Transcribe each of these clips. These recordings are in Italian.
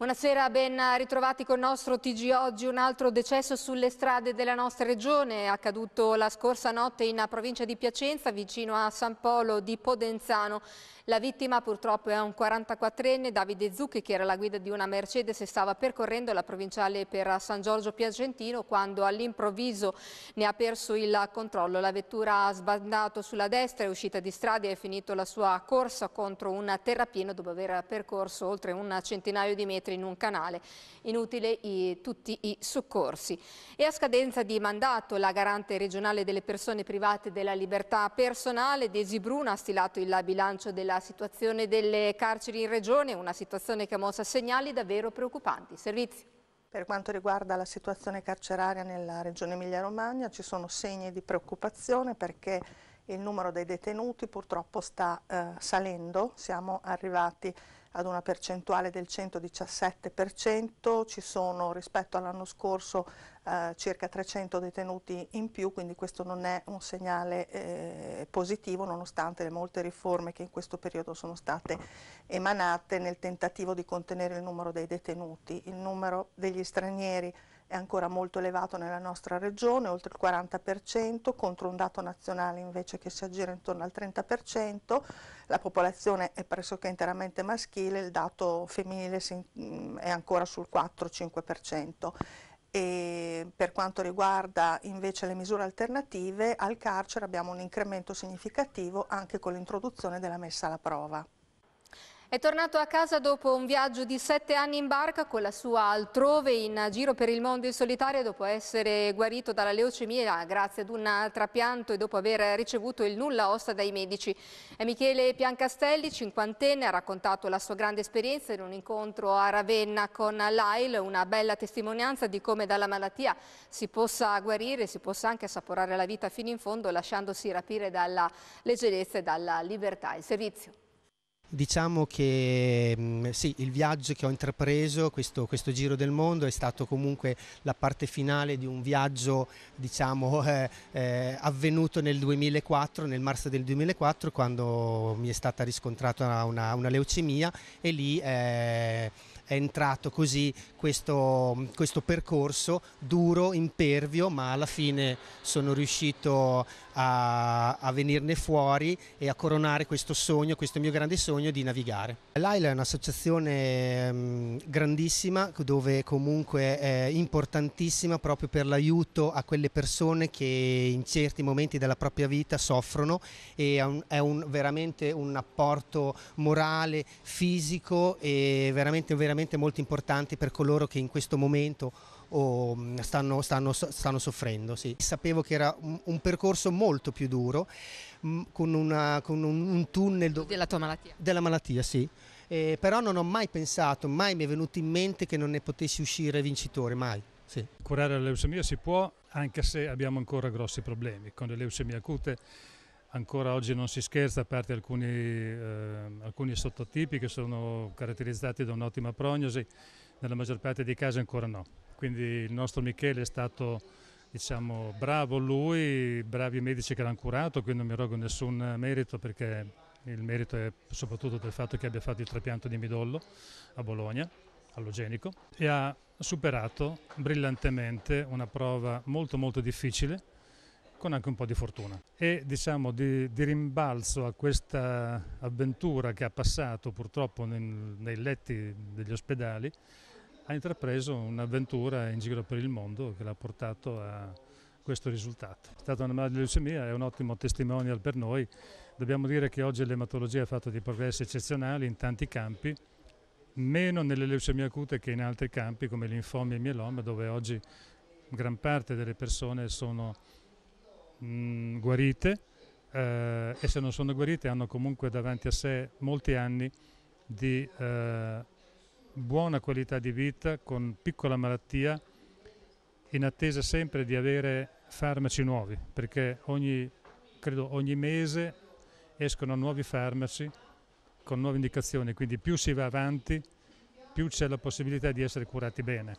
Buonasera, ben ritrovati con il nostro TG Oggi. Un altro decesso sulle strade della nostra regione è accaduto la scorsa notte in provincia di Piacenza, vicino a San Polo di Podenzano. La vittima purtroppo è un 44enne, Davide Zucchi, che era la guida di una Mercedes e stava percorrendo la provinciale per San Giorgio Piacentino quando all'improvviso ne ha perso il controllo. La vettura ha sbandato sulla destra, è uscita di strada e ha finito la sua corsa contro un terrapieno dopo aver percorso oltre un centinaio di metri in un canale. Inutile i, tutti i soccorsi. E a scadenza di mandato la garante regionale delle persone private della libertà personale, Desi Bruna, ha stilato il bilancio della situazione delle carceri in regione, una situazione che ha mossa segnali davvero preoccupanti. Servizio. Per quanto riguarda la situazione carceraria nella regione Emilia-Romagna ci sono segni di preoccupazione perché il numero dei detenuti purtroppo sta eh, salendo, siamo arrivati ad una percentuale del 117%, ci sono rispetto all'anno scorso eh, circa 300 detenuti in più, quindi questo non è un segnale eh, positivo nonostante le molte riforme che in questo periodo sono state emanate nel tentativo di contenere il numero dei detenuti. Il numero degli stranieri è ancora molto elevato nella nostra regione, oltre il 40%, contro un dato nazionale invece che si aggira intorno al 30%, la popolazione è pressoché interamente maschile, il dato femminile è ancora sul 4-5%. E per quanto riguarda invece le misure alternative, al carcere abbiamo un incremento significativo anche con l'introduzione della messa alla prova. È tornato a casa dopo un viaggio di sette anni in barca con la sua altrove in giro per il mondo in solitaria dopo essere guarito dalla leucemia grazie ad un trapianto e dopo aver ricevuto il nulla ossa dai medici. È Michele Piancastelli, cinquantenne, ha raccontato la sua grande esperienza in un incontro a Ravenna con l'AIL, una bella testimonianza di come dalla malattia si possa guarire, si possa anche assaporare la vita fino in fondo lasciandosi rapire dalla leggerezza e dalla libertà. Il servizio. Diciamo che mm, sì, il viaggio che ho intrapreso, questo, questo, giro del mondo, è stato comunque la parte finale di un viaggio diciamo, eh, eh, avvenuto nel 2004, nel marzo del 2004, quando mi è stata riscontrata una, una leucemia e lì eh, è entrato così questo, questo percorso duro, impervio, ma alla fine sono riuscito a, a, venirne fuori e a coronare questo sogno, questo mio grande sogno di navigare. L'AIL è un'associazione mh, ehm, grandissima dove comunque è importantissima proprio per l'aiuto a quelle persone che in certi momenti della propria vita soffrono e è, un, è un, veramente un apporto morale, fisico e veramente, veramente molto importante per coloro che in questo momento o mm, stanno, stanno, stanno soffrendo. Sì. Sapevo che era un, un, percorso molto più duro, mm, con, una, con un, un, tunnel... Dove, della tua malattia? Della malattia, sì. Eh, però non ho mai pensato, mai mi è venuto in mente che non ne potessi uscire vincitore, mai. Sì. Curare la leucemia si può, anche se abbiamo ancora grossi problemi. Con le leucemie acute ancora oggi non si scherza, a parte alcuni, eh, alcuni sottotipi che sono caratterizzati da un'ottima prognosi, nella maggior parte dei casi ancora no quindi il nostro Michele è stato diciamo, bravo lui, bravi i medici che l'hanno curato, quindi non mi rogo nessun merito perché il merito è soprattutto del fatto che abbia fatto il trapianto di midollo a Bologna, allogenico, e ha superato brillantemente una prova molto molto difficile con anche un po' di fortuna. E diciamo di, di rimbalzo a questa avventura che ha passato purtroppo nel, nei letti degli ospedali, ha intrapreso un'avventura in giro per il mondo che l'ha portato a questo risultato. È stata una malattia di leucemia, è un ottimo testimonial per noi. Dobbiamo dire che oggi l'ematologia ha fatto dei progressi eccezionali in tanti campi, meno nelle leucemie acute che in altri campi come linfomi e mieloma, dove oggi gran parte delle persone sono mh, mm, guarite eh, e se non sono guarite hanno comunque davanti a sé molti anni di eh, buona qualità di vita, con piccola malattia, in attesa sempre di avere farmaci nuovi, perché ogni, credo, ogni mese escono nuovi farmaci con nuove indicazioni, quindi più si va avanti, più c'è la possibilità di essere curati bene.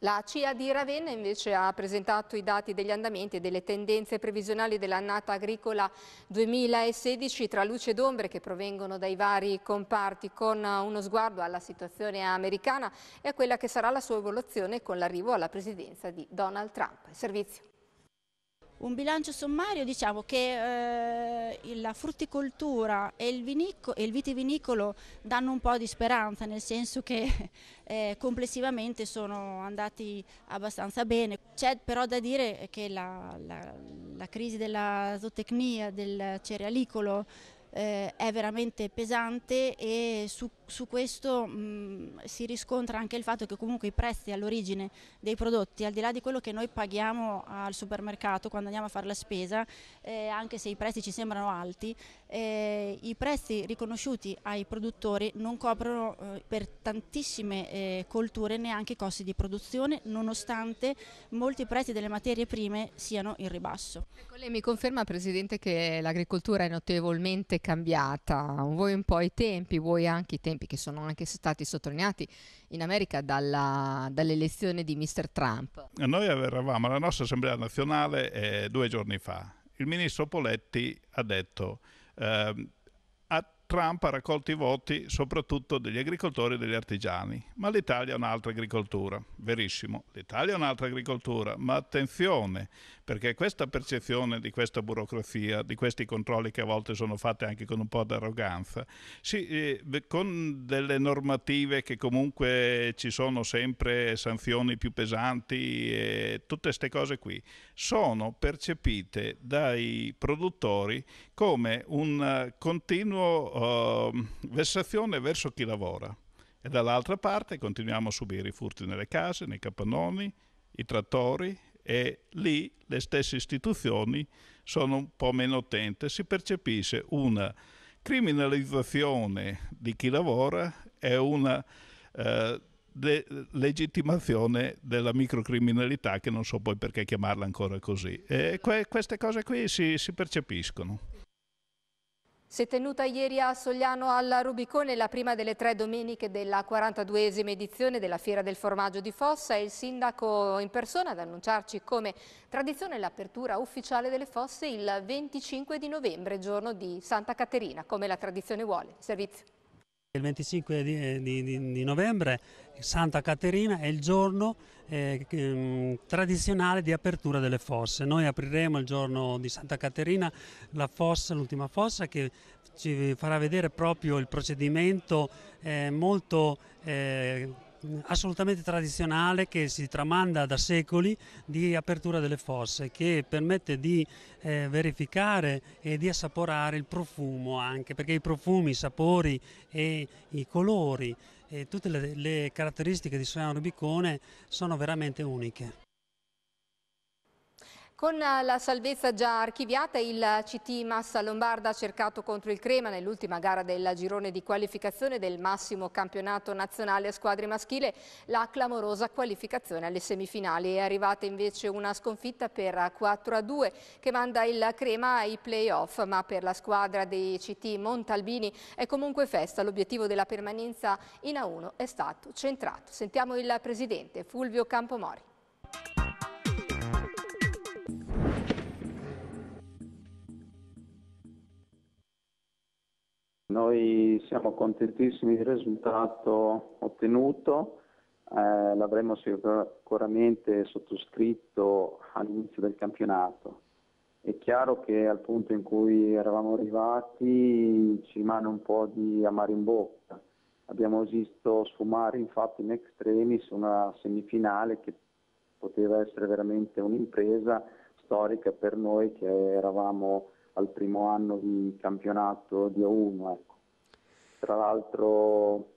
La CIA di Ravenna invece ha presentato i dati degli andamenti e delle tendenze previsionali dell'annata agricola 2016 tra luce ed ombre che provengono dai vari comparti con uno sguardo alla situazione americana e a quella che sarà la sua evoluzione con l'arrivo alla presidenza di Donald Trump. Servizio. Un bilancio sommario, diciamo che eh, la frutticoltura e il, vinico, e il, vitivinicolo danno un po' di speranza, nel senso che eh, complessivamente sono andati abbastanza bene. C'è però da dire che la, la, la crisi della zootecnia, del cerealicolo, eh, è veramente pesante e su su questo mh, mm, si riscontra anche il fatto che comunque i prezzi all'origine dei prodotti, al di là di quello che noi paghiamo al supermercato quando andiamo a fare la spesa, eh, anche se i prezzi ci sembrano alti, eh, i prezzi riconosciuti ai produttori non coprono eh, per tantissime eh, colture neanche i costi di produzione, nonostante molti prezzi delle materie prime siano in ribasso. Ecco, lei mi conferma, Presidente, che l'agricoltura è notevolmente cambiata, vuoi un po' i tempi, vuoi anche i tempi esempi che sono anche stati sottolineati in America dalla, dall'elezione di Mr. Trump. Eh, noi eravamo alla nostra Assemblea nazionale eh, due giorni fa. Il ministro Poletti ha detto eh, Trump ha raccolto i voti soprattutto degli agricoltori e degli artigiani, ma l'Italia è un'altra agricoltura, verissimo, l'Italia è un'altra agricoltura, ma attenzione, perché questa percezione di questa burocrazia, di questi controlli che a volte sono fatti anche con un po' d'arroganza, sì, eh, con delle normative che comunque ci sono sempre sanzioni più pesanti, eh, tutte queste cose qui, sono percepite dai produttori come un eh, continuo uh, vessazione verso chi lavora e dall'altra parte continuiamo a subire i furti nelle case, nei capannoni, i trattori e lì le stesse istituzioni sono un po' meno attente, si percepisce una criminalizzazione di chi lavora e una eh, de- legittimazione della microcriminalità che non so poi perché chiamarla ancora così. Que- queste cose qui si, si percepiscono. Si è tenuta ieri a Sogliano alla Rubicone la prima delle tre domeniche della 42esima edizione della Fiera del Formaggio di Fossa e il sindaco in persona ad annunciarci come tradizione l'apertura ufficiale delle fosse il 25 di novembre, giorno di Santa Caterina, come la tradizione vuole. Servizio. Il 25 eh, di, di, di, novembre Santa Caterina è il giorno eh, mm, tradizionale di apertura delle fosse. Noi apriremo il giorno di Santa Caterina la fossa, l'ultima fossa che ci farà vedere proprio il procedimento eh, molto eh, assolutamente tradizionale che si tramanda da secoli di apertura delle fosse che permette di eh, verificare e di assaporare il profumo anche perché i profumi, i sapori e i colori e tutte le, le caratteristiche di Soiano Rubicone sono veramente uniche. Con eh, la salvezza già archiviata, il CT Massa Lombarda ha cercato contro il Crema nell'ultima gara del girone di qualificazione del massimo campionato nazionale a squadre maschile la clamorosa qualificazione alle semifinali. È arrivata invece una sconfitta per 4 a 2 che manda il Crema ai playoff, ma per la squadra dei CT Montalbini è comunque festa. L'obiettivo della permanenza in A1 è stato centrato. Sentiamo il presidente Fulvio Campomori. Noi siamo contentissimi del risultato ottenuto, eh, l'avremmo sicuramente sottoscritto all'inizio del campionato. È chiaro che al punto in cui eravamo arrivati ci rimane un po' di amaro in bocca. Abbiamo visto sfumare infatti in extremis una semifinale che poteva essere veramente un'impresa storica per noi che eravamo al primo anno di campionato di A1. Ecco. Tra l'altro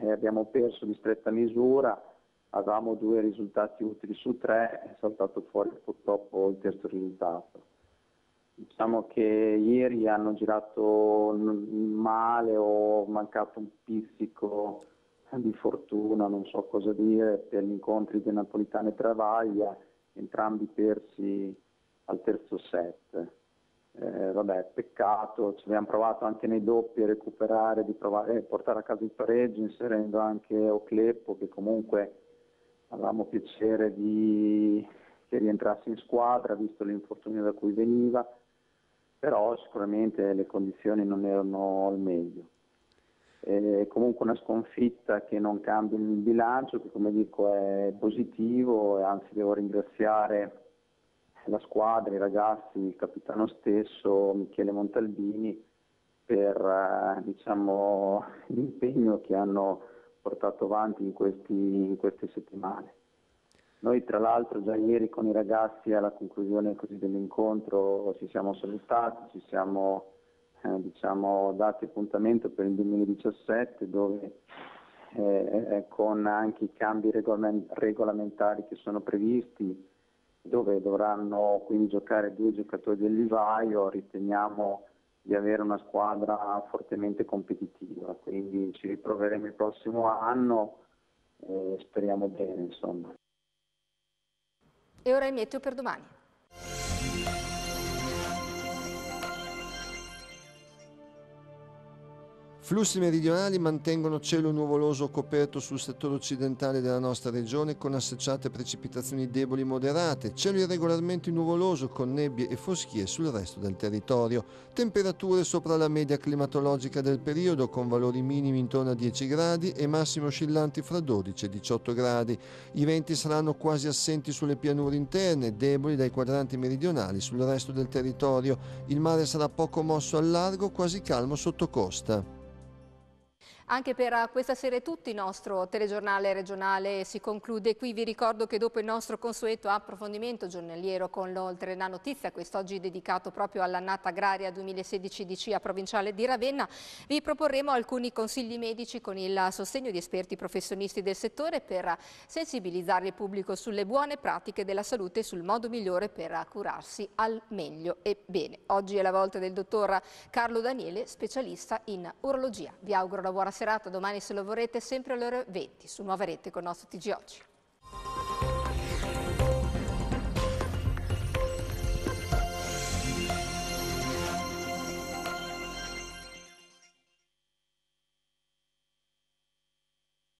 eh, abbiamo perso di stretta misura, avevamo due risultati utili su tre, è saltato fuori purtroppo il terzo risultato. Diciamo che ieri hanno girato male o mancato un pizzico di fortuna, non so cosa dire, per gli incontri di Napolitano e Travaglia, entrambi persi al terzo set eh, vabbè, peccato, ci abbiamo provato anche nei doppi a recuperare, di provare, eh, portare a casa il pareggio inserendo anche Ocleppo che comunque avevamo piacere di, che rientrasse in squadra visto l'infortunio da cui veniva, però sicuramente le condizioni non erano al meglio. E comunque una sconfitta che non cambia il bilancio, che come dico è positivo e anzi devo ringraziare la squadra, i ragazzi, il capitano stesso, Michele Montalbini, per eh, diciamo, l'impegno che hanno portato avanti in, questi, in, queste settimane. Noi tra l'altro già ieri con i ragazzi alla conclusione dell'incontro ci siamo salutati, ci siamo eh, diciamo, dati appuntamento per il 2017 dove eh, eh, con anche i cambi regolamentari che sono previsti dove dovranno quindi giocare due giocatori del Livaio, riteniamo di avere una squadra fortemente competitiva, quindi ci riproveremo il prossimo anno e eh, speriamo bene insomma. E ora il meteo per domani. Flussi meridionali mantengono cielo nuvoloso coperto sul settore occidentale della nostra regione con associate precipitazioni deboli moderate, cielo irregolarmente nuvoloso con nebbie e foschie sul resto del territorio, temperature sopra la media climatologica del periodo con valori minimi intorno a 10 gradi e massimi oscillanti fra 12 e 18 gradi. I venti saranno quasi assenti sulle pianure interne, deboli dai quadranti meridionali sul resto del territorio. Il mare sarà poco mosso al largo, quasi calmo sotto costa. Anche per eh, questa sera è tutto il nostro telegiornale regionale si conclude qui. Vi ricordo che dopo il nostro consueto approfondimento giornaliero con l'oltre la notizia, quest'oggi dedicato proprio all'annata agraria 2016-DC a provinciale di Ravenna, vi proporremo alcuni consigli medici con il sostegno di esperti professionisti del settore per sensibilizzare il pubblico sulle buone pratiche della salute e sul modo migliore per curarsi al meglio e bene. Oggi è la volta del dottor Carlo Daniele, specialista in urologia. Vi auguro una buona settimana serata domani se lo vorrete sempre alle ore 20 su Nuova Rete con il nostro TG Oggi.